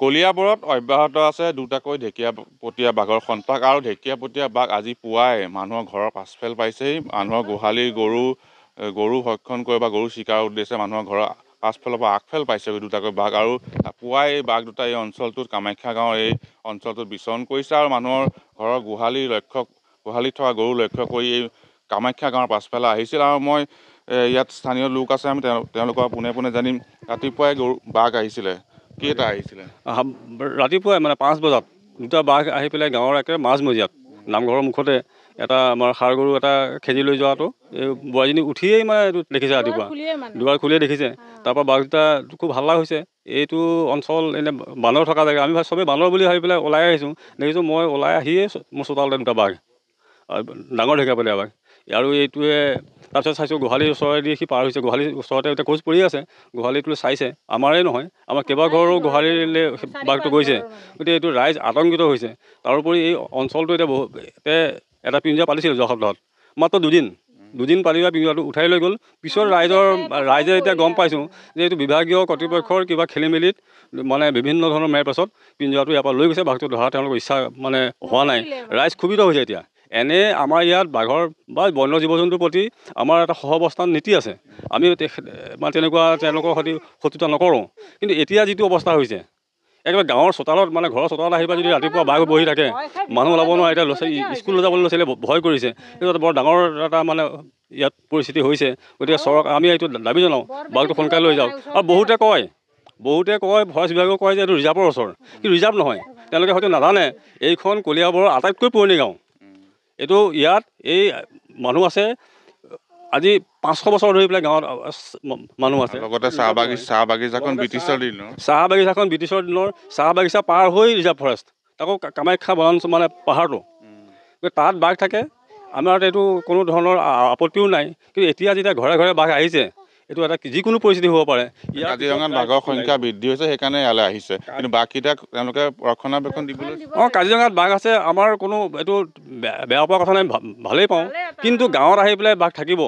কলিয়াবৰত অব্যাহত আছে দুটাকৈ ঢেকীয়া পতীয়া বাঘৰ সন্তাক আৰু ঢেকীয়াপতীয়া বাঘ আজি পুৱাই মানুহৰ ঘৰৰ পাছফেল পাইছেহি মানুহৰ গোহালিৰ গৰু গৰু ভক্ষণ কৰে বা গৰু চিকাৰ উদ্দেশ্যে মানুহৰ ঘৰৰ পাছফালৰ পৰা আগফেল পাইছে দুটাকৈ বাঘ আৰু পুৱাই এই বাঘ দুটা এই অঞ্চলটোত কামাখ্যা গাঁৱৰ এই অঞ্চলটোত বিচৰণ কৰিছে আৰু মানুহৰ ঘৰৰ গোহালি লক্ষ্য গোহালিত থকা গৰু লক্ষ্য কৰি এই কামাখ্যা গাঁৱৰ পাছফালে আহিছিল আৰু মই ইয়াত স্থানীয় লোক আছে আমি তেওঁ তেওঁলোকৰ পোনে পোনে জানিম ৰাতিপুৱাই গৰু বাঘ আহিছিলে কেইটা আহিছিলে ৰাতিপুৱাই মানে পাঁচ বজাত দুটা বাঘ আহি পেলাই গাঁৱৰ একে মাজমজিয়াত নামঘৰৰ মুখতে এটা আমাৰ সাৰ গৰু এটা খেদি লৈ যোৱাটো এই বোৱাৰীজনী উঠিয়েই মানে এইটো দেখিছে ৰাতিপুৱা দুবাৰ খুলিয়ে দেখিছে তাৰপৰা বাঘ দুটা খুব ভাল লাগ হৈছে এইটো অঞ্চল এনে বান্দৰ থকা জেগা আমি চবেই বান্দৰ বুলি ভাবি পেলাই ওলাই আহিছোঁ দেখিছোঁ মই ওলাই আহিয়ে মোৰ চোতালতে দুটা বাঘ ডাঙৰ ঢেকীয়া পালি বাঘ আৰু এইটোৱে তাৰপিছত চাইছোঁ গোহালিৰ ওচৰেদি সি পাৰ হৈছে গোহালি ওচৰতে এতিয়া কোচ পৰি আছে গোহালিটোলৈ চাইছে আমাৰেই নহয় আমাৰ কেইবাঘৰো গোহালিলৈ বাঘটো গৈছে গতিকে এইটো ৰাইজ আতংকিত হৈছে তাৰোপৰি এই অঞ্চলটো এতিয়া বহু এটা পিঞ্জা পালিছিল যোৱা সপ্তাহত মাত্ৰ দুদিন দুদিন পালি পেলাই পিঞ্জাটো উঠাই লৈ গ'ল পিছত ৰাইজৰ ৰাইজে এতিয়া গম পাইছোঁ যে এইটো বিভাগীয় কৰ্তৃপক্ষৰ কিবা খেলিমেলিত মানে বিভিন্ন ধৰণৰ মেৰ পাছত পিঞ্জাটো ইয়াৰ পৰা লৈ গৈছে বাঘটো ধৰা তেওঁলোকৰ ইচ্ছা মানে হোৱা নাই ৰাইজ ক্ষোভিত হৈছে এতিয়া এনে আমাৰ ইয়াত বাঘৰ বা বন্য জীৱ জন্তুৰ প্ৰতি আমাৰ এটা সহৱস্থান নীতি আছে আমি মানে তেনেকুৱা তেওঁলোকৰ সৈতে শত্ৰুতা নকৰোঁ কিন্তু এতিয়া যিটো অৱস্থা হৈছে একেবাৰে গাঁৱৰ চোতালত মানে ঘৰৰ চোতালত আহি পেলাই যদি ৰাতিপুৱা বাঘ বহি থাকে মানুহ ওলাব নোৱাৰে এতিয়া ল'ৰা ছোৱালী স্কুললৈ যাবলৈ ল'ৰা ছোৱালীয়ে ভয় কৰিছে সেইটো এটা বৰ ডাঙৰ এটা মানে ইয়াত পৰিস্থিতি হৈছে গতিকে চৰকাৰ আমি এইটো দাবী জনাওঁ বাঘটো সোনকালে লৈ যাওঁ আৰু বহুতে কয় বহুতে কয় ফৰেষ্ট বিভাগেও কয় যে এইটো ৰিজাৰ্ভৰ ওচৰ কিন্তু ৰিজাৰ্ভ নহয় তেওঁলোকে হয়তো নাজানে এইখন কলিয়াবৰৰ আটাইতকৈ পুৰণি গাঁও এইটো ইয়াত এই মানুহ আছে আজি পাঁচশ বছৰ ধৰি পেলাই গাঁৱত মানুহ আছে লগতে চাহ বাগিচা চাহ বাগিচাখন ব্ৰিটিছৰ দিনৰ চাহ বাগিচাখন ব্ৰিটিছৰ দিনৰ চাহ বাগিচা পাৰ হৈ ৰিজাৰ্ভ ফৰেষ্ট তাকো কামাখ্যা বনাঞ্চ মানে পাহাৰটো তাত বাঘ থাকে আমাৰ এইটো কোনো ধৰণৰ আপত্তিও নাই কিন্তু এতিয়া যেতিয়া ঘৰে ঘৰে বাঘ আহিছে এইটো এটা যিকোনো পৰিস্থিতি হ'ব পাৰে কাজিৰঙাত বাঘৰ সংখ্যা বৃদ্ধি হৈছে সেইকাৰণে ইয়ালৈ আহিছে কিন্তু বাঘকেইটাক তেওঁলোকে ৰক্ষণাবেক্ষণ দিবলৈ অঁ কাজিৰঙাত বাঘ আছে আমাৰ কোনো এইটো বেয়া পোৱা কথা নাই ভালেই পাওঁ কিন্তু গাঁৱত আহি পেলাই বাঘ থাকিব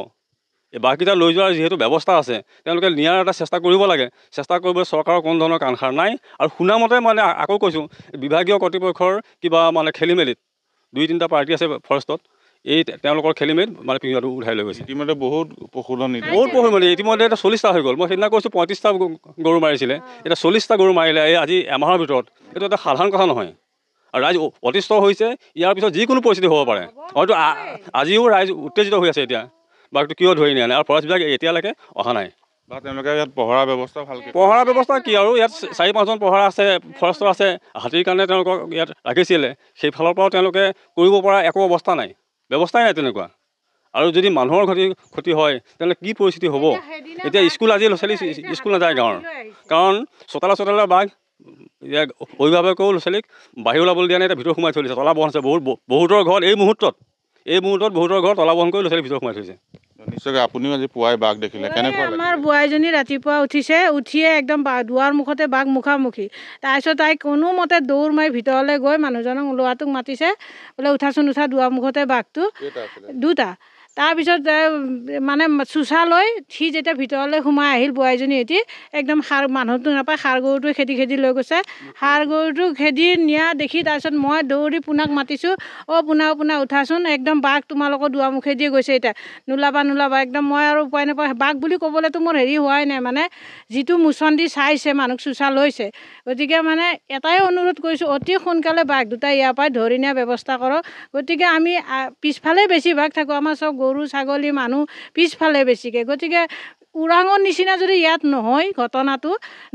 এই বাঘকেইটা লৈ যোৱাৰ যিহেতু ব্যৱস্থা আছে তেওঁলোকে নিয়াৰ এটা চেষ্টা কৰিব লাগে চেষ্টা কৰিবলৈ চৰকাৰৰ কোনো ধৰণৰ কাণসাৰ নাই আৰু শুনামতে মানে আকৌ কৈছোঁ বিভাগীয় কৰ্তৃপক্ষৰ কিবা মানে খেলি মেলিত দুই তিনিটা পাৰ্টি আছে ফৰেষ্টত এই তেওঁলোকৰ খেলি মেলি মানে পিঙাটো উঠাই লৈ গৈছে ইতিমধ্যে বহুত পশুধন বহুত পশু মানে ইতিমধ্যে এটা চল্লিছটা হৈ গ'ল মই সেইদিনা কৈছোঁ পঁয়ত্ৰিছটা গৰু মাৰিছিলে এতিয়া চল্লিছটা গৰু মাৰিলে এই আজি এমাহৰ ভিতৰত এইটো এটা সাধাৰণ কথা নহয় আৰু ৰাইজ অতিষ্ঠ হৈছে ইয়াৰ পিছত যিকোনো পৰিস্থিতি হ'ব পাৰে হয়তো আজিও ৰাইজ উত্তেজিত হৈ আছে এতিয়া বা এইটো কিয় ধৰি নিয়া নাই আৰু ফৰেষ্টবিলাক এতিয়ালৈকে অহা নাই বা তেওঁলোকে ইয়াত পহৰা ব্যৱস্থা ভাল পহৰা ব্যৱস্থা কি আৰু ইয়াত চাৰি পাঁচজন পহৰা আছে ফৰেষ্টৰ আছে হাতীৰ কাৰণে তেওঁলোকক ইয়াত ৰাখিছিলে সেইফালৰ পৰাও তেওঁলোকে কৰিব পৰা একো অৱস্থা নাই ব্যৱস্থাই নাই তেনেকুৱা আৰু যদি মানুহৰ ক্ষতি ক্ষতি হয় তেনেহ'লে কি পৰিস্থিতি হ'ব এতিয়া স্কুল আজি ল'ৰা ছোৱালী স্কুল নাযায় গাঁৱৰ কাৰণ চোতালা চোতালা বাঘ এতিয়া অভিভাৱকেও ল'ৰা ছোৱালীক বাহিৰ ওলাবলৈ দিয়া নাই এতিয়া ভিতৰত সোমাই থৈছে তলাবহণ আছে বহুত বহুতৰ ঘৰত এই মুহূৰ্তত এই মুহূৰ্তত বহুতৰ ঘৰত তলা তলাবহণ কৰি ল'ৰা ছোৱালী ভিতৰত সোমাই থৈছে নিশ্চয় আপুনিও আজি পুৱাই বাঘ দেখিলে কেনেকুৱা আমাৰ বোৱাৰীজনী ৰাতিপুৱা উঠিছে উঠিয়ে একদম দুৱাৰ মুখতে বাঘ মুখামুখি তাৰপিছত তাই কোনো মতে দৌৰ মাৰি ভিতৰলৈ গৈ মানুহজনক ওলোৱাটোক মাতিছে বোলে উঠাচোন উঠা দুৱাৰ মুখতে বাঘটো দুটা তাৰপিছত মানে চুচা লৈ সি যেতিয়া ভিতৰলৈ সোমাই আহিল বোৱাৰীজনী সৈতে একদম সাৰ মানুহটো নাপায় সাৰ গৰুটোৱে খেদি খেদি লৈ গৈছে সাৰ গৰুটো খেদি নিয়া দেখি তাৰপিছত মই দৌৰি পোনাক মাতিছোঁ অ' পোনা অ' পোনা উঠাচোন একদম বাঘ তোমালোকৰ দুৱাৰ দুৱামুখেদিয়ে গৈছে এতিয়া নোলাবা নোলাবা একদম মই আৰু উপায় নাপাওঁ বাঘ বুলি ক'বলৈতো মোৰ হেৰি হোৱাই নাই মানে যিটো মুচন্দি চাইছে মানুহক চুচা লৈছে গতিকে মানে এটাই অনুৰোধ কৰিছোঁ অতি সোনকালে বাঘ দুটাই ইয়াৰ পৰাই ধৰি নিয়াৰ ব্যৱস্থা কৰক গতিকে আমি পিছফালেই বেছিভাগ থাকোঁ আমাৰ চব গৰু গৰু ছাগলী মানুহ পিছফালে বেছিকৈ গতিকে ওৰাঙৰ নিচিনা যদি ইয়াত নহয় ঘটনাটো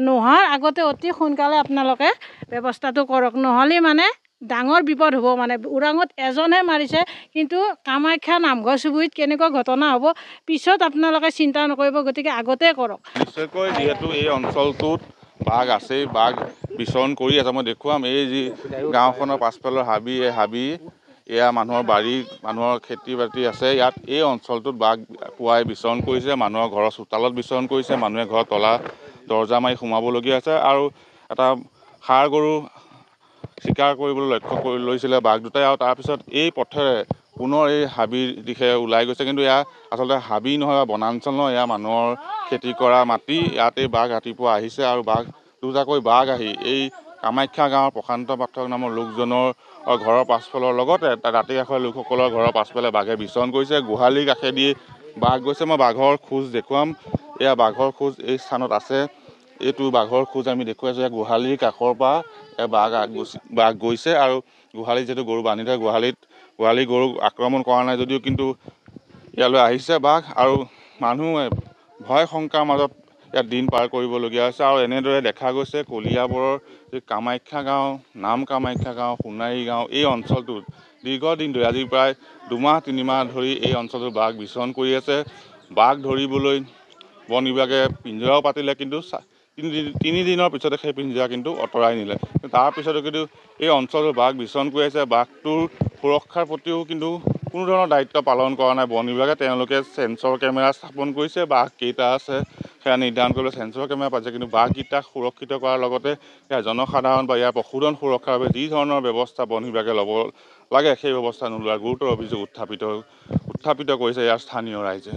নোহোৱাৰ আগতে অতি সোনকালে আপোনালোকে ব্যৱস্থাটো কৰক নহ'লে মানে ডাঙৰ বিপদ হ'ব মানে ওৰাঙত এজনহে মাৰিছে কিন্তু কামাখ্যা নামঘৰ চুবুৰীত কেনেকুৱা ঘটনা হ'ব পিছত আপোনালোকে চিন্তা নকৰিব গতিকে আগতে কৰক নিশ্চয়কৈ যিহেতু এই অঞ্চলটোত বাঘ আছেই বাঘ বিচৰণ কৰি আছে মই দেখুৱাম এই যি গাঁওখনৰ পাছফালৰ হাবি এই হাবি এয়া মানুহৰ বাৰী মানুহৰ খেতি বাতি আছে ইয়াত এই অঞ্চলটোত বাঘ পুৱাই বিচৰণ কৰিছে মানুহৰ ঘৰৰ চোতালত বিচৰণ কৰিছে মানুহে ঘৰৰ তলা দৰ্জা মাৰি সোমাবলগীয়া হৈছে আৰু এটা সাৰ গৰু চিকাৰ কৰিবলৈ লক্ষ্য কৰি লৈছিলে বাঘ দুটাই আৰু তাৰপিছত এই পথেৰে পুনৰ এই হাবিৰ দিশে ওলাই গৈছে কিন্তু এয়া আচলতে হাবি নহয় বা বনাঞ্চল নহয় এয়া মানুহৰ খেতি কৰা মাটি ইয়াতেই বাঘ ৰাতিপুৱা আহিছে আৰু বাঘ দুটাকৈ বাঘ আহি এই কামাখ্যা গাঁৱৰ প্ৰশান্ত পাঠক নামৰ লোকজনৰ ঘৰৰ পাছফালৰ লগতে ৰাতি কাষৰ লোকসকলৰ ঘৰৰ পাছফালে বাঘে বিচৰণ কৰিছে গোহালিৰ কাষেদি বাঘ গৈছে মই বাঘৰ খোজ দেখুৱাম এয়া বাঘৰ খোজ এই স্থানত আছে এইটো বাঘৰ খোজ আমি দেখুৱাইছোঁ এয়া গোহালিৰ কাষৰ পৰা বাঘ আগুচি বাঘ গৈছে আৰু গোহালিত যিহেতু গৰু বান্ধি থাকে গোহালিত গোহালি গৰুক আক্ৰমণ কৰা নাই যদিও কিন্তু ইয়ালৈ আহিছে বাঘ আৰু মানুহ ভয় শংকাৰ মাজত ইয়াত দিন পাৰ কৰিবলগীয়া হৈছে আৰু এনেদৰে দেখা গৈছে কলিয়াবৰৰ কামাখ্যা গাঁও নাম কামাখ্যা গাঁও সোণাৰী গাঁও এই অঞ্চলটোত দীৰ্ঘদিন ধৰি আজি প্ৰায় দুমাহ তিনিমাহ ধৰি এই অঞ্চলটোত বাঘ বিচৰণ কৰি আছে বাঘ ধৰিবলৈ বন বিভাগে পিঞ্জৰাও পাতিলে কিন্তু তিনিদিনৰ পিছতে সেই পিঞ্জৰা কিন্তু আঁতৰাই নিলে তাৰপিছতো কিন্তু এই অঞ্চলটোত বাঘ বিচৰণ কৰি আছে বাঘটোৰ সুৰক্ষাৰ প্ৰতিও কিন্তু কোনো ধৰণৰ দায়িত্ব পালন কৰা নাই বন বিভাগে তেওঁলোকে চেঞ্চৰ কেমেৰা স্থাপন কৰিছে বাঘ কেইটা আছে সেয়া নিৰ্ধাৰণ কৰিবলৈ চেঞ্চৰ কেমেৰা পাতিছে কিন্তু বাঘকেইটাক সুৰক্ষিত কৰাৰ লগতে ইয়াৰ জনসাধাৰণ বা ইয়াৰ পশুধন সুৰক্ষাৰ বাবে যি ধৰণৰ ব্যৱস্থা বন বিভাগে ল'ব লাগে সেই ব্যৱস্থা নোলোৱাৰ গুৰুতৰ অভিযোগ উত্থাপিত উত্থাপিত কৰিছে ইয়াৰ স্থানীয় ৰাইজে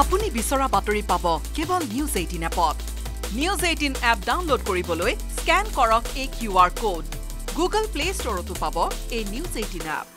আপুনি বিচৰা বাতৰি পাব কেৱল নিউজ এইটিন এপত নিউজ এইটিন এপ ডাউনলোড কৰিবলৈ স্কেন কৰক এই Q R code Google Play ষ্টৰতো পাব এই নিউজ এইটিন এপ